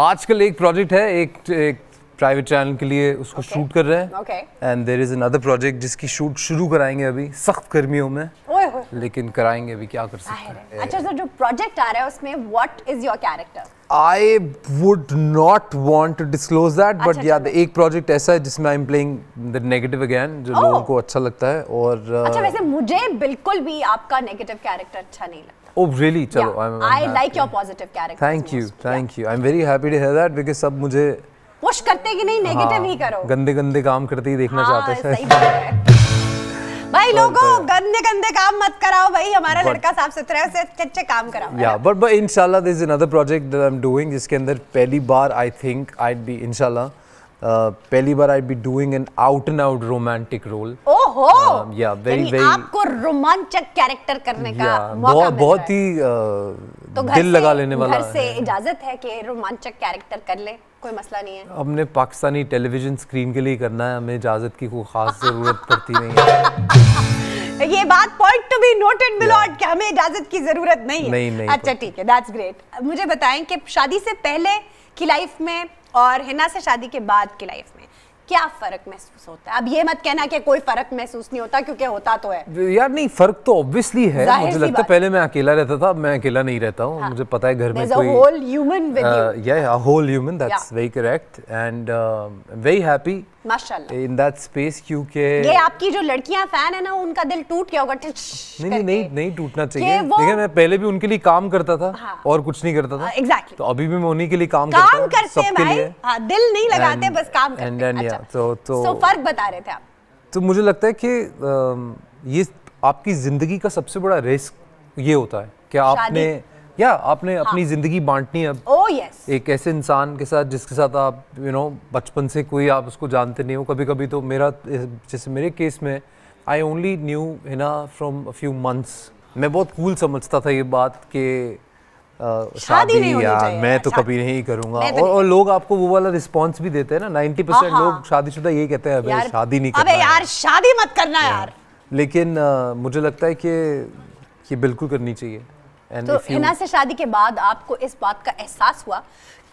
आजकल एक प्रोजेक्ट है एक एक प्राइवेट चैनल के लिए उसको okay. शूट कर रहे हैं and there is another project जिसकी शूट शुरू कराएंगे अभी सख्त गर्मियों में ओए ओए। लेकिन कराएंगे अभी क्या कर सकते हैं अच्छा सर जो प्रोजेक्ट आ रहा है उसमें what is your character I would not want to disclose that but yeah एक प्रोजेक्ट ऐसा है जिसमें I am playing the negative again जो oh. लोगों को अच्छा लगता है और अच्छा uh, वैसे मुझे बिल्कुल भी आपका नेगेटिव कैरेक्टर अच्छा नहीं लगता Oh really? chalo Yeah. I'm, I'm I happy. like your positive character. Thank you, most. thank yeah. you. I'm very happy to hear that because sab mujhe push karte ki nahi negative hi karo gande gande kaam karte hi dekhna chahte hai भाई लोगों गंदे गंदे काम मत कराओ भाई हमारा but, लड़का साफ सुथरा से अच्छे अच्छे काम कराओ या बट बट इंशाल्लाह this is another project that I am doing जिसके अंदर पहली बार आई थिंक आई बी इंशाल्लाह Uh, पहली बार I be doing an out and out romantic role ओहो या वेरी वेरी आपको रोमांचक कैरेक्टर करने का yeah, बहुत बहुत ही uh, तो दिल लगा लेने वाला घर से इजाजत है कि रोमांचक कैरेक्टर कर ले कोई मसला नहीं है हमने पाकिस्तानी टेलीविजन स्क्रीन के लिए करना है हमें इजाजत की कोई खास जरूरत पड़ती नहीं है ये बात point to be noted milord कि हमें इजाजत की जरूरत नहीं है नहीं, नहीं अच्छा ठीक है दैट्स ग्रेट मुझे बताएं कि शादी से पहले की लाइफ में और हिना से शादी के बाद की लाइफ में क्या फर्क महसूस होता है अब ये मत कहना कि कोई फर्क महसूस नहीं होता क्योंकि होता तो है यार नहीं फर्क तो ऑब्वियसली है मुझे लगता है पहले मैं अकेला रहता था मैं अकेला नहीं रहता हूँ हाँ। मुझे पता है घर में कोई होल ह्यूमन या whole human that's very correct and very happy माशाल्लाह इन दैट स्पेस क्योंकि ये आपकी जो लड़कियां फैन है ना उनका दिल टूट गया होगा नहीं नहीं नहीं नहीं टूटना चाहिए देखिए मैं पहले भी उनके लिए काम करता था हाँ, और कुछ नहीं करता था एग्जैक्टली हाँ, exactly. तो अभी भी मैं उन्हीं के लिए काम, काम करता करते हैं भाई हाँ, दिल नहीं लगाते and, बस काम करते हैं अच्छा, तो तो सो फर्क बता रहे थे आप तो मुझे लगता है कि ये आपकी जिंदगी का सबसे बड़ा रिस्क ये होता है कि आपने या आपने हाँ. अपनी जिंदगी बांटनी अब ओह oh, यस एक ऐसे इंसान के साथ जिसके साथ आप यू नो बचपन से कोई आप उसको जानते नहीं हो कभी कभी तो मेरा जैसे मेरे केस में आई ओनली न्यू है ना फ्रॉम फ्यू मंथ्स मैं बहुत कूल समझता था ये बात कि शादी नहीं यार मैं तो अच्छा। कभी नहीं करूंगा तो और, और लोग आपको वो वाला रिस्पांस भी देते हैं ना नाइन्टी हाँ, परसेंट हाँ। लोग शादीशुदा यही कहते हैं अबे शादी नहीं करना यार शादी मत करना यार लेकिन मुझे लगता है कि ये बिल्कुल करनी चाहिए तो हिना से शादी के बाद आपको इस बात का एहसास हुआ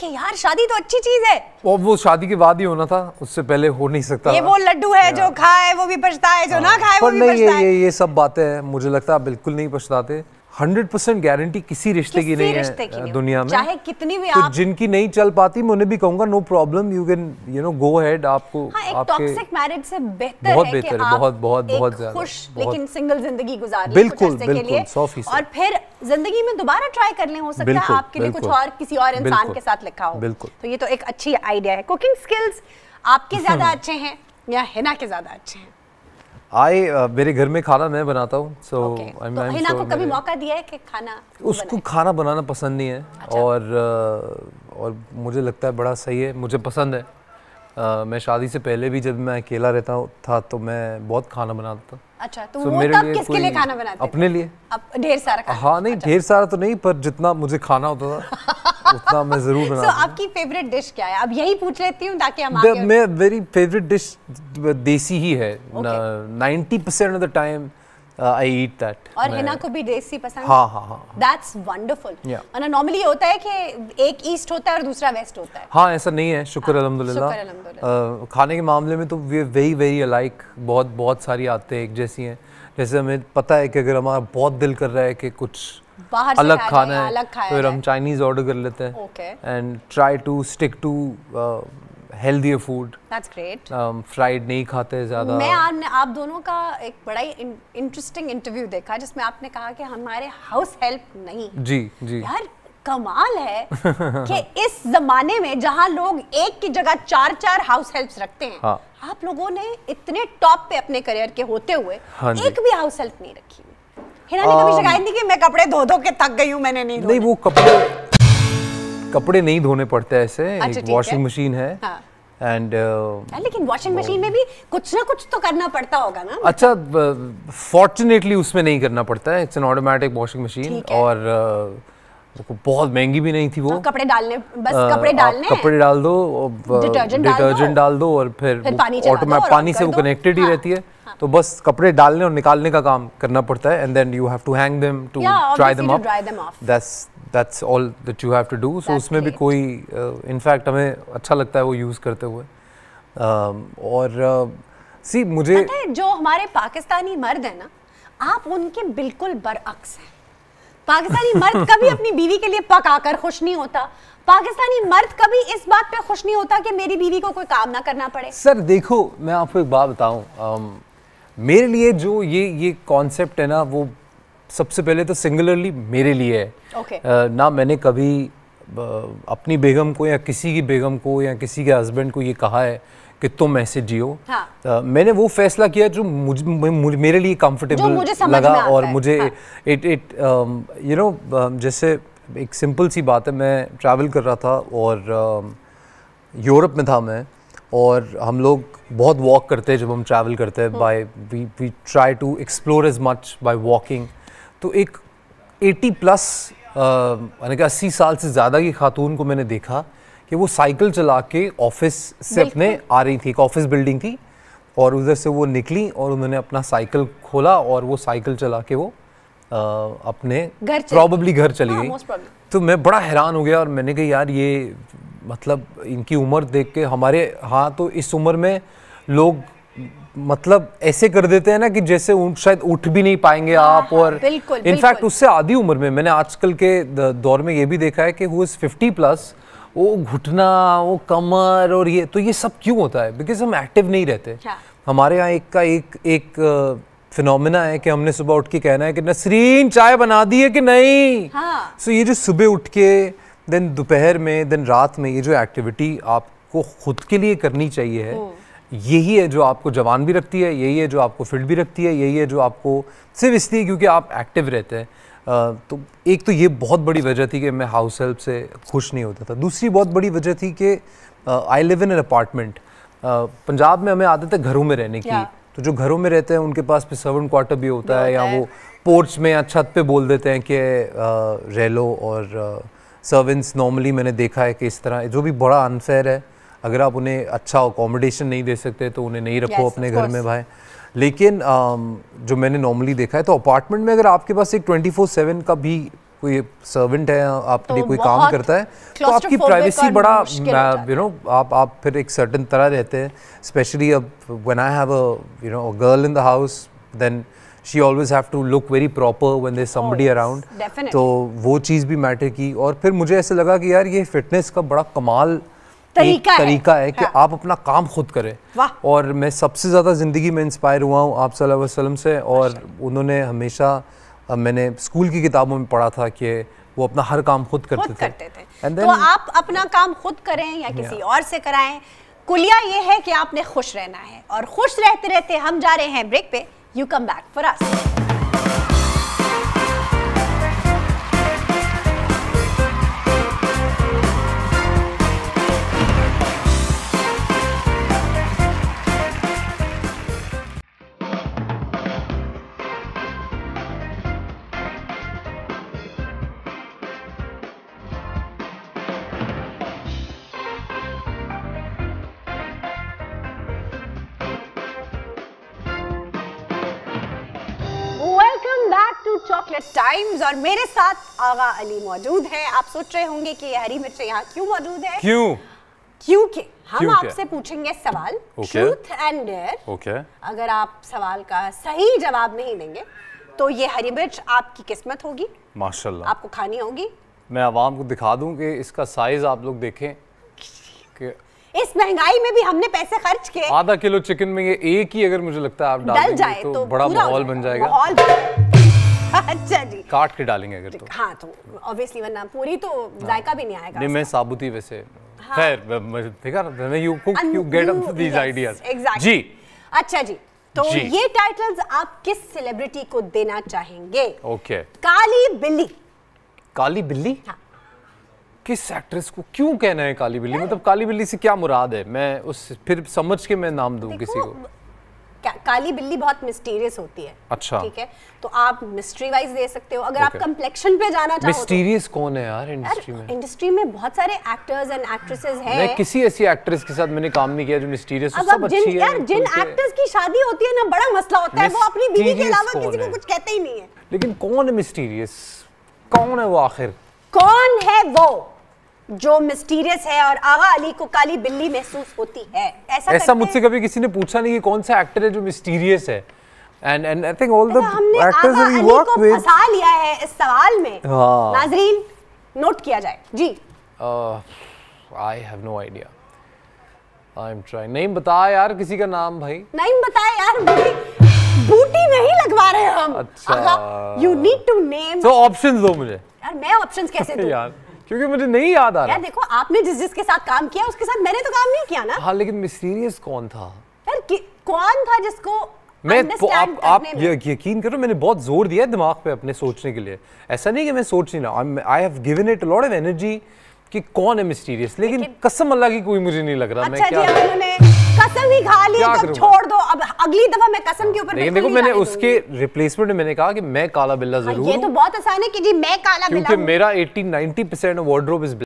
कि यार शादी तो अच्छी चीज है वो वो शादी के बाद ही होना था उससे पहले हो नहीं सकता ये वो लड्डू है जो खाए वो भी पछताए जो ना हाँ। खाए वो भी पछताए ये ये सब बातें हैं मुझे लगता है बिल्कुल नहीं पछताते हंड्रेड परसेंट गारंटी किसी रिश्ते की नहीं है की नहीं दुनिया में चाहे कितनी भी तो आप... जिनकी नहीं चल पाती मैं उन्हें भी कहूंगा no problem you can you know go head आपको हाँ, एक टॉक्सिक मैरिज से बेहतर बहुत है कि आप बहुत बहुत बहुत ज्यादा खुश लेकिन सिंगल जिंदगी गुजार बिल्कुल बिल्कुल सौ फीसद और फिर जिंदगी में दोबारा ट्राई कर ले हो सकता है आपके लिए कुछ और किसी और इंसान के साथ लिखा हो बिल्कुल तो ये तो एक अच्छी आइडिया है कुकिंग स्किल्स आपके ज्यादा हम्म। अच्छे हैं या हिना के ज्यादा अच्छे हैं आई uh, मेरे घर में खाना मैं बनाता हूँ सो आई मीन हिना को कभी मौका दिया है कि खाना उसको बनाए? खाना बनाना पसंद नहीं है अच्छा। और uh, और मुझे लगता है बड़ा सही है मुझे पसंद है uh, मैं शादी से पहले भी जब मैं अकेला रहता था तो मैं बहुत खाना बनाता था अच्छा तो so, वो मेरे लिए किसके लिए खाना बनाते अपने लिए ढेर सारा हाँ नहीं अच्छा। ढेर सारा तो नहीं पर जितना मुझे खाना होता था उतना मैं जरूर बना so, आपकी फेवरेट डिश क्या है अब यही पूछ लेती हूँ ताकि हम मैं वेरी फेवरेट डिश देसी ही है ninety percent of the time I eat that और हिना को भी देसी पसंद हाँ हाँ हाँ दैट्स वंडरफुल वरना नॉर्मली होता है कि एक ईस्ट होता है और दूसरा वेस्ट होता है हाँ ऐसा नहीं है शुक्र हाँ, अलहमदिल्ला खाने के मामले में तो वे वेरी वेरी अलाइक बहुत बहुत सारी आते हैं एक जैसी हैं जैसे हमें पता है कि अगर हमारा बहुत दिल कर रहा है कि कुछ बाहर अलग खाना है अलग खाया तो फिर हम चाइनीज ऑर्डर कर लेते हैं and try to stick to healthy food fried नहीं खाते ज़्यादा मैं आपने आप दोनों का एक बड़ा ही इंटरेस्टिंग इंटरव्यू देखा जिसमें आपने कहा कि हमारे हाउस हेल्प नहीं जी जी यार कमाल है कि इस जमाने में जहाँ लोग एक की जगह चार चार हाउस हेल्प्स रखते हैं हाँ. आप लोगों ने इतने टॉप पे अपने करियर के होते हुए हाँ एक भी हाउस हेल्प नहीं रखी हुई हिना ने कभी शिकायत नहीं की मैं कपड़े धो धो के थक गई हूँ मैंने नहीं नहीं वो कपड़े कपड़े नहीं धोने पड़ते ऐसे अच्छा, एक वॉशिंग मशीन है एंड हाँ। uh, हाँ, लेकिन वॉशिंग मशीन में भी कुछ ना कुछ तो करना पड़ता होगा ना अच्छा फॉर्चुनेटली uh, उसमें नहीं करना पड़ता है it's an automatic washing machine और uh, बहुत महंगी भी नहीं थी वो तो कपड़े डालने बस आ, uh, कपड़े डालने कपड़े डाल दो डिटर्जेंट uh, डाल, डाल दो और फिर, फिर पानी ऑटोमेटिक पानी से वो कनेक्टेड ही हाँ। रहती है तो बस कपड़े डालने और निकालने का काम करना पड़ता है and then you have to hang them to try them up that's that's all that you have to do so उसमें भी कोई इनफैक्ट uh, हमें अच्छा लगता है वो यूज़ करते हुए um, uh, और सी uh, मुझे जो हमारे पाकिस्तानी मर्द है ना आप उनके बिल्कुल बरअक्स हैं पाकिस्तानी मर्द कभी अपनी बीवी के लिए पकाकर खुश नहीं होता पाकिस्तानी मर्द कभी इस बात पे खुश नहीं होता कि मेरी बीवी को कोई काम ना करना पड़े सर देखो मैं आपको एक बात बताऊं um, मेरे लिए जो ये ये कॉन्सेप्ट है ना वो सबसे पहले तो सिंगुलरली मेरे लिए है okay. ना मैंने कभी अपनी बेगम को या किसी की बेगम को या किसी के हस्बैंड को ये कहा है कि तुम ऐसे जियो हाँ. uh, मैंने वो फैसला किया जो मुझ, मेरे लिए कंफर्टेबल लगा और मुझे इट इट यू नो जैसे एक सिंपल सी बात है मैं ट्रैवल कर रहा था और uh, यूरोप में था मैं और हम लोग बहुत वॉक करते हैं जब हम ट्रैवल करते हैं by we we try to explore as much by walking तो एक 80 प्लस यानी कि अस्सी साल से ज़्यादा की खातून को मैंने देखा कि वो साइकिल चला के ऑफिस से अपने आ रही थी एक ऑफिस बिल्डिंग थी और उधर से वो निकली और उन्होंने अपना साइकिल खोला और वो साइकिल चला के वो आ, अपने प्रॉब्ली घर चली हाँ, गई तो मैं बड़ा हैरान हो गया और मैंने कहा यार ये मतलब इनकी उम्र देख के हमारे हाँ तो इस उम्र में लोग मतलब ऐसे कर देते हैं ना कि जैसे शायद उठ भी नहीं पाएंगे हाँ, आप हाँ, और इनफैक्ट उससे आधी उम्र में मैंने आजकल के दौर में ये भी देखा है कि हु इज़ फिफ्टी प्लस वो घुटना वो कमर और ये तो ये सब क्यों होता है बिकॉज हम एक्टिव नहीं रहते अच्छा। हमारे यहाँ एक का एक एक फिनोमिना है कि हमने सुबह उठ के कहना है कि नसरीन चाय बना दी है कि नहीं सो हाँ। सो ये जो सुबह उठ के देन दोपहर में देन रात में ये जो एक्टिविटी आपको खुद के लिए करनी चाहिए है यही है जो आपको जवान भी रखती है यही है जो आपको फिट भी रखती है यही है जो आपको सिर्फ इसलिए क्योंकि आप एक्टिव रहते हैं तो एक तो ये बहुत बड़ी वजह थी कि मैं हाउस हेल्प से खुश नहीं होता था दूसरी बहुत बड़ी वजह थी कि I live in an apartment Punjab में हमें आदत है घरों में रहने की तो जो घरों में रहते हैं उनके पास फिर सर्वेंट क्वार्टर भी होता है या वो पोर्च में या छत पे बोल देते हैं कि रह लो और सर्वेंट्स नॉर्मली मैंने देखा है कि इस तरह जो भी बड़ा अनफेयर है अगर आप उन्हें अच्छा अकोमोडेशन नहीं दे सकते तो उन्हें नहीं रखो yes, अपने घर में भाई लेकिन um, जो मैंने नॉर्मली देखा है तो अपार्टमेंट में अगर आपके पास एक ट्वेंटी फोर सेवन का भी कोई सर्वेंट है आपके तो लिए तो कोई काम करता है तो आपकी प्राइवेसी बड़ा यू नो uh, आप आप फिर एक सर्टन तरह रहते हैं स्पेशली अब when I have a you know girl in the house then she always have to look very proper when there somebody around तो वो चीज़ भी मैटर की और फिर मुझे ऐसे लगा कि यार ये फिटनेस का बड़ा कमाल तरीका है।, तरीका है, कि हाँ। आप अपना काम खुद करें और मैं सबसे ज़्यादा ज़िंदगी में इंस्पायर हुआ हूँ आप सल्लल्लाहु अलैहि वसल्लम से और उन्होंने हमेशा मैंने स्कूल की किताबों में पढ़ा था कि वो अपना हर काम खुद करते खुद थे, थे। तो then, तो आप अपना काम खुद करें या किसी yeah. और से कराएं कुलिया ये है कि आपने खुश रहना है और खुश रहते रहते हम जा रहे हैं ब्रेक पे you come back for us. Times और मेरे साथ आगा अली मौजूद है आप सोच रहे होंगे कि हरी मिर्च यहाँ क्यों मौजूद है क्यों क्योंकि हम आपसे पूछेंगे सवाल ट्रूथ एंड डेयर ओके अगर आप सवाल का सही जवाब नहीं देंगे तो ये हरी मिर्च आपकी किस्मत होगी माशाल्लाह आपको खानी होगी मैं आवाम को दिखा दूं कि इसका साइज आप लोग देखें कि इस महंगाई में भी हमने पैसे खर्च किए आधा किलो चिकन में ये एक ही अगर मुझे लगता है आप डाल जाए तो, तो बड़ा माहौल बन जाएगा अच्छा जी काट के डालेंगे अगर तो हाँ तो ऑब्वियसली वरना पूरी तो हाँ। जायका भी नहीं आएगा नहीं मैं साबुती वैसे हाँ। खैर देखा ना you cook you get up these ideas जी अच्छा जी तो ये टाइटल्स आप किस सेलिब्रिटी को देना चाहेंगे ओके काली बिल्ली काली बिल्ली हाँ। किस एक्ट्रेस को क्यों कहना है काली बिल्ली मतलब काली बिल्ली से क्या मुराद है मैं उस फिर समझ के मैं नाम दूं किसी को काली बिल्ली बहुत मिस्टीरियस होती है अच्छा ठीक है तो आप मिस्ट्री वाइज दे सकते हो अगर okay. आप कम्प्लेक्शन पे जाना चाहो मिस्टीरियस तो, कौन है यार इंडस्ट्री में इंडस्ट्री में बहुत सारे एक्टर्स एंड एक्ट्रेसेस हैं मैं किसी ऐसी एक्ट्रेस के साथ मैंने काम नहीं किया जो मिस्टीरियस हो सब अच्छी है यार जिन एक्टर्स की शादी होती है ना बड़ा मसला होता है वो अपनी बीवी के अलावा किसी को कुछ कहते ही नहीं है लेकिन कौन है मिस्टीरियस कौन है वो आखिर कौन है वो जो मिस्टीरियस है और आगा अली को काली बिल्ली महसूस होती है ऐसा ऐसा मुझसे कभी किसी ने पूछा नहीं कि कौन सा एक्टर है जो मिस्टीरियस है and and and and I think all the actors that we work with फंसा लिया है इस सवाल में हाँ। नाजरीन नोट किया जाए जी I have no idea I am trying नहीं बताया यार किसी का नाम भाई नहीं बताया यार बूटी नहीं लगवा रहे हम अच्छा you need to name so options दो मुझे यार मैं ऑप्शंस कैसे दूं यार क्योंकि मुझे नहीं याद आ रहा यार देखो आपने जिस जिसके साथ काम किया उसके साथ मैंने तो काम नहीं किया ना हाँ लेकिन मिस्टीरियस कौन था यार कौन था जिसको मैं तो आप आप यकीन करो मैंने बहुत जोर दिया है दिमाग पे अपने सोचने के लिए ऐसा नहीं कि मैं सोच नहीं रहा I have given it lot of energy कि कौन है मिस्टीरियस लेकिन लेकिन कसम अल्लाह की कोई मुझे नहीं लग रहा अच्छा मैं क्या जी, कसम ही खा ली तो छोड़ दो अब अगली दफा मैं कसम के ऊपर लेकिन देखो मैंने उसके रिप्लेसमेंट में मैंने कहा कि मैं काला बिल्ला हाँ, जरूर ये तो बहुत आसान है कि जी मैं काला बिल्ला क्योंकि मेरा 80 90 परसेंट वार्ड्रोब इज